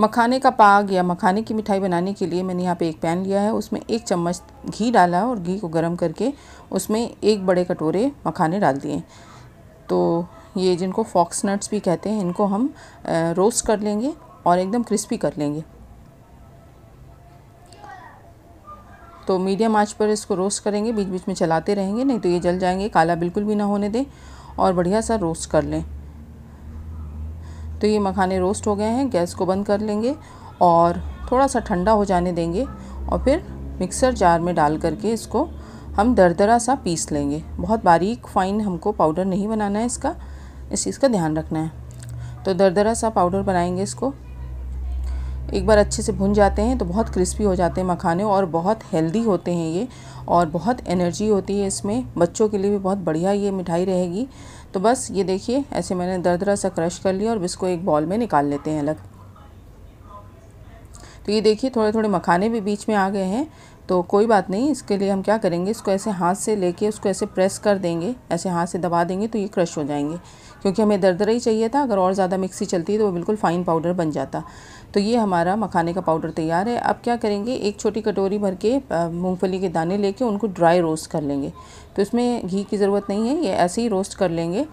मखाने का पाग या मखाने की मिठाई बनाने के लिए मैंने यहाँ पे एक पैन लिया है उसमें एक चम्मच घी डाला और घी को गर्म करके उसमें एक बड़े कटोरे मखाने डाल दिए तो ये जिनको फॉक्स नट्स भी कहते हैं इनको हम रोस्ट कर लेंगे और एकदम क्रिस्पी कर लेंगे तो मीडियम आँच पर इसको रोस्ट करेंगे बीच बीच में चलाते रहेंगे नहीं तो ये जल जाएंगे काला बिल्कुल भी ना होने दें और बढ़िया सा रोस्ट कर लें तो ये मखाने रोस्ट हो गए हैं गैस को बंद कर लेंगे और थोड़ा सा ठंडा हो जाने देंगे और फिर मिक्सर जार में डाल करके इसको हम दरदरा सा पीस लेंगे बहुत बारीक फाइन हमको पाउडर नहीं बनाना है इसका इस चीज़ का ध्यान रखना है तो दरदरा सा पाउडर बनाएंगे इसको एक बार अच्छे से भुन जाते हैं तो बहुत क्रिस्पी हो जाते हैं मखाने और बहुत हेल्दी होते हैं ये और बहुत एनर्जी होती है इसमें बच्चों के लिए भी बहुत बढ़िया ये मिठाई रहेगी तो बस ये देखिए ऐसे मैंने दर दरा सा क्रश कर लिया और इसको एक बॉल में निकाल लेते हैं अलग तो ये देखिए थोड़े थोड़े मखाने भी बीच में आ गए हैं तो कोई बात नहीं इसके लिए हम क्या करेंगे इसको ऐसे हाथ से लेके उसको ऐसे प्रेस कर देंगे ऐसे हाथ से दबा देंगे तो ये क्रश हो जाएंगे क्योंकि हमें दरदरा ही चाहिए था अगर और ज़्यादा मिक्सी चलती है तो वो बिल्कुल फ़ाइन पाउडर बन जाता तो ये हमारा मखाने का पाउडर तैयार है अब क्या करेंगे एक छोटी कटोरी भर के मूँगफली के दाने लेके उनको ड्राई रोस्ट कर लेंगे तो इसमें घी की ज़रूरत नहीं है ये ऐसे ही रोस्ट कर लेंगे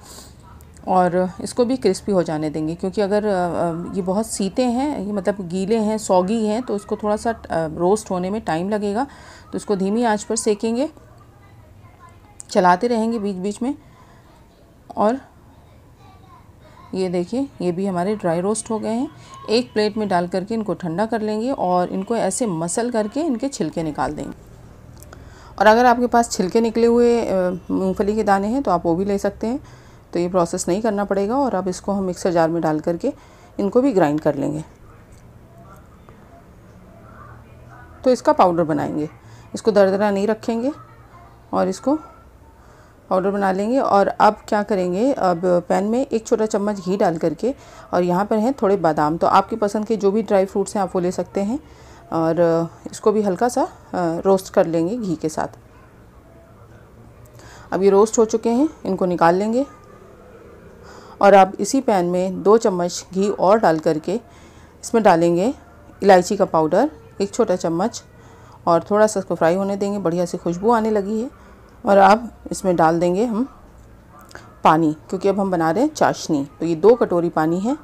और इसको भी क्रिस्पी हो जाने देंगे क्योंकि अगर ये बहुत सीते हैं ये मतलब गीले हैं सौगी हैं तो इसको थोड़ा सा रोस्ट होने में टाइम लगेगा तो इसको धीमी आंच पर सेकेंगे चलाते रहेंगे बीच बीच में और ये देखिए ये भी हमारे ड्राई रोस्ट हो गए हैं एक प्लेट में डाल करके इनको ठंडा कर लेंगे और इनको ऐसे मसल करके इनके छिलके निकाल देंगे और अगर आपके पास छिलके निकले हुए मूँगफली के दाने हैं तो आप वो भी ले सकते हैं तो ये प्रोसेस नहीं करना पड़ेगा और अब इसको हम मिक्सर जार में डाल करके इनको भी ग्राइंड कर लेंगे तो इसका पाउडर बनाएंगे इसको दरदरा नहीं रखेंगे और इसको पाउडर बना लेंगे और अब क्या करेंगे अब पैन में एक छोटा चम्मच घी डाल करके और यहाँ पर हैं थोड़े बादाम तो आपकी पसंद के जो भी ड्राई फ्रूट्स हैं आप वो ले सकते हैं और इसको भी हल्का सा रोस्ट कर लेंगे घी के साथ अब ये रोस्ट हो चुके हैं इनको निकाल लेंगे और आप इसी पैन में दो चम्मच घी और डाल करके इसमें डालेंगे इलायची का पाउडर एक छोटा चम्मच और थोड़ा सा इसको फ्राई होने देंगे बढ़िया सी खुशबू आने लगी है और अब इसमें डाल देंगे हम पानी क्योंकि अब हम बना रहे हैं चाशनी तो ये दो कटोरी पानी है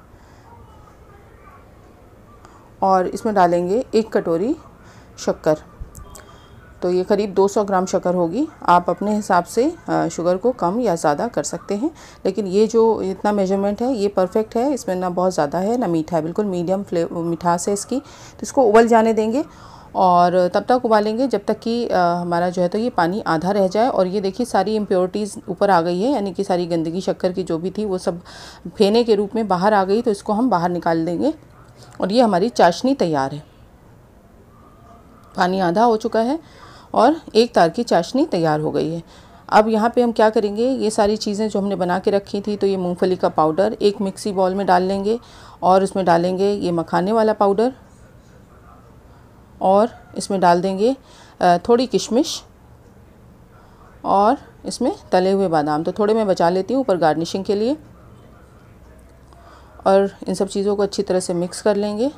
और इसमें डालेंगे एक कटोरी शक्कर तो ये करीब 200 ग्राम शक्कर होगी आप अपने हिसाब से शुगर को कम या ज़्यादा कर सकते हैं लेकिन ये जो इतना मेजरमेंट है ये परफेक्ट है इसमें ना बहुत ज़्यादा है ना मीठा है बिल्कुल मीडियम फ्ले मिठास है इसकी तो इसको उबल जाने देंगे और तब तक उबालेंगे जब तक कि हमारा जो है तो ये पानी आधा रह जाए और ये देखिए सारी इम्प्योरिटीज़ ऊपर आ गई है यानी कि सारी गंदगी शक्कर की जो भी थी वो सब फेने के रूप में बाहर आ गई तो इसको हम बाहर निकाल देंगे और ये हमारी चाशनी तैयार है पानी आधा हो चुका है और एक तार की चाशनी तैयार हो गई है अब यहाँ पे हम क्या करेंगे ये सारी चीज़ें जो हमने बना के रखी थी तो ये मूंगफली का पाउडर एक मिक्सी बॉल में डाल लेंगे और उसमें डालेंगे ये मखाने वाला पाउडर और इसमें डाल देंगे थोड़ी किशमिश और इसमें तले हुए बादाम तो थोड़े मैं बचा लेती हूँ ऊपर गार्निशिंग के लिए और इन सब चीज़ों को अच्छी तरह से मिक्स कर लेंगे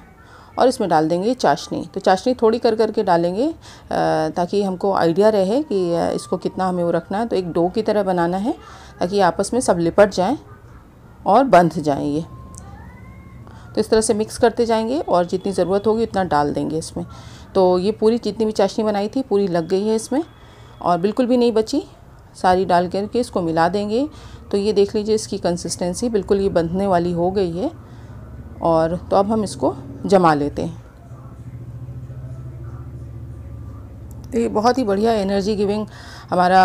और इसमें डाल देंगे चाशनी तो चाशनी थोड़ी कर कर के डालेंगे ताकि हमको आइडिया रहे कि इसको कितना हमें वो रखना है तो एक डो की तरह बनाना है ताकि आपस में सब लिपट जाएँ और बंध जाएँ ये तो इस तरह से मिक्स करते जाएंगे और जितनी ज़रूरत होगी उतना डाल देंगे इसमें तो ये पूरी जितनी भी चाशनी बनाई थी पूरी लग गई है इसमें और बिल्कुल भी नहीं बची सारी डाल करके इसको मिला देंगे तो ये देख लीजिए इसकी कंसिस्टेंसी बिल्कुल ये बंधने वाली हो गई है और तो अब हम इसको जमा लेते हैं तो ये बहुत ही बढ़िया एनर्जी गिविंग हमारा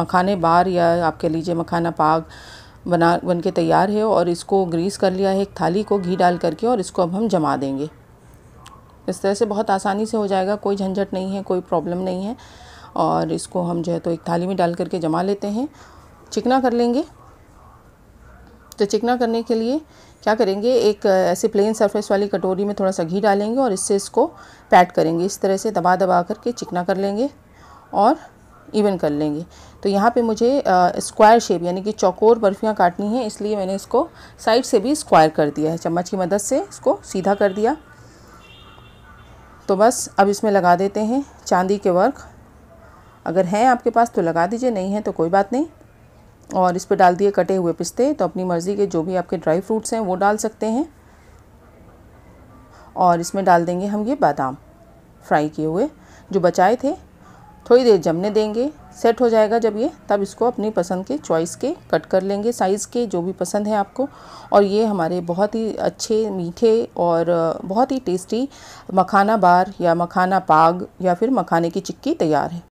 मखाने बार या आप कह लीजिए मखाना पाग बना बन के तैयार है और इसको ग्रीस कर लिया है एक थाली को घी डाल करके और इसको अब हम जमा देंगे इस तरह से बहुत आसानी से हो जाएगा कोई झंझट नहीं है कोई प्रॉब्लम नहीं है और इसको हम जो है तो एक थाली में डाल करके जमा लेते हैं चिकना कर लेंगे चिकना करने के लिए क्या करेंगे एक ऐसे प्लेन सरफेस वाली कटोरी में थोड़ा सा घी डालेंगे और इससे इसको पैट करेंगे इस तरह से दबा दबा करके चिकना कर लेंगे और इवन कर लेंगे तो यहाँ पे मुझे स्क्वायर शेप यानी कि चौकोर बर्फियाँ काटनी है इसलिए मैंने इसको साइड से भी स्क्वायर कर दिया है चम्मच की मदद से इसको सीधा कर दिया तो बस अब इसमें लगा देते हैं चांदी के वर्क अगर हैं आपके पास तो लगा दीजिए नहीं है तो कोई बात नहीं और इस पर डाल दिए कटे हुए पिस्ते तो अपनी मर्ज़ी के जो भी आपके ड्राई फ्रूट्स हैं वो डाल सकते हैं और इसमें डाल देंगे हम ये बादाम फ्राई किए हुए जो बचाए थे थोड़ी देर जमने देंगे सेट हो जाएगा जब ये तब इसको अपनी पसंद के चॉइस के कट कर लेंगे साइज़ के जो भी पसंद है आपको और ये हमारे बहुत ही अच्छे मीठे और बहुत ही टेस्टी मखाना बार या मखाना पाग या फिर मखाने की चिक्की तैयार है